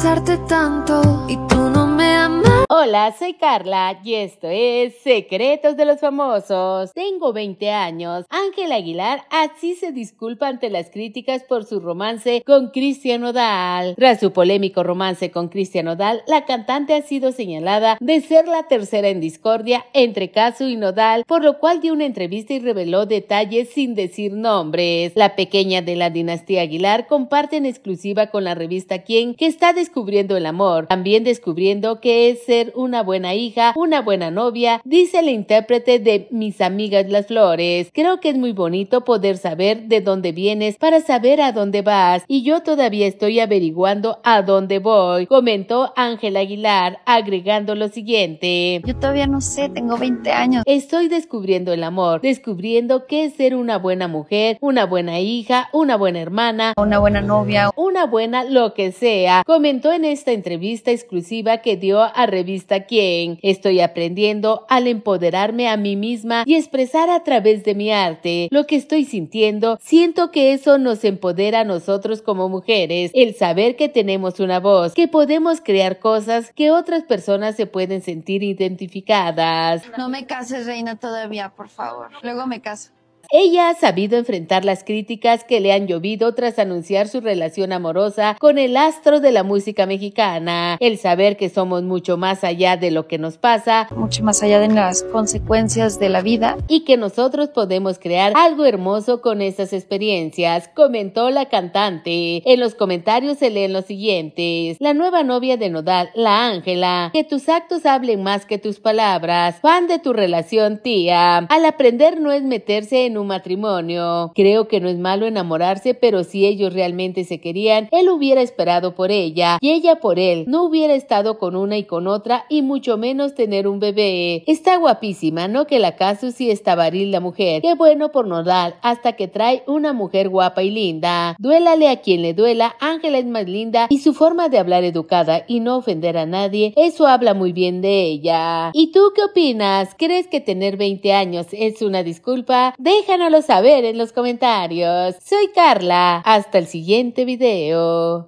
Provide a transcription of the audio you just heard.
pensarte tanto y tú no Hola, soy Carla y esto es Secretos de los Famosos. Tengo 20 años. Ángel Aguilar así se disculpa ante las críticas por su romance con Cristian Nodal. Tras su polémico romance con Cristian Nodal, la cantante ha sido señalada de ser la tercera en discordia entre Casu y Nodal, por lo cual dio una entrevista y reveló detalles sin decir nombres. La pequeña de la dinastía Aguilar comparte en exclusiva con la revista Quién que está descubriendo el amor, también descubriendo que es ser una buena hija, una buena novia, dice el intérprete de Mis amigas las flores. Creo que es muy bonito poder saber de dónde vienes para saber a dónde vas y yo todavía estoy averiguando a dónde voy, comentó Ángel Aguilar, agregando lo siguiente. Yo todavía no sé, tengo 20 años. Estoy descubriendo el amor, descubriendo qué es ser una buena mujer, una buena hija, una buena hermana, una buena novia, una buena lo que sea, comentó en esta entrevista exclusiva que dio a revista Quién. Estoy aprendiendo al empoderarme a mí misma y expresar a través de mi arte lo que estoy sintiendo. Siento que eso nos empodera a nosotros como mujeres, el saber que tenemos una voz, que podemos crear cosas que otras personas se pueden sentir identificadas. No me cases, reina, todavía, por favor. Luego me caso. Ella ha sabido enfrentar las críticas que le han llovido tras anunciar su relación amorosa con el astro de la música mexicana. El saber que somos mucho más allá de lo que nos pasa, mucho más allá de las consecuencias de la vida y que nosotros podemos crear algo hermoso con esas experiencias, comentó la cantante. En los comentarios se leen los siguientes. La nueva novia de Nodal, la Ángela, que tus actos hablen más que tus palabras. Fan de tu relación, tía. Al aprender no es meterse en un matrimonio. Creo que no es malo enamorarse, pero si ellos realmente se querían, él hubiera esperado por ella y ella por él. No hubiera estado con una y con otra y mucho menos tener un bebé. Está guapísima, ¿no? Que la caso si está varil la mujer. Qué bueno por dar, hasta que trae una mujer guapa y linda. Duélale a quien le duela, Ángela es más linda y su forma de hablar educada y no ofender a nadie, eso habla muy bien de ella. ¿Y tú qué opinas? ¿Crees que tener 20 años es una disculpa? Deja Déjanoslo saber en los comentarios. Soy Carla. Hasta el siguiente video.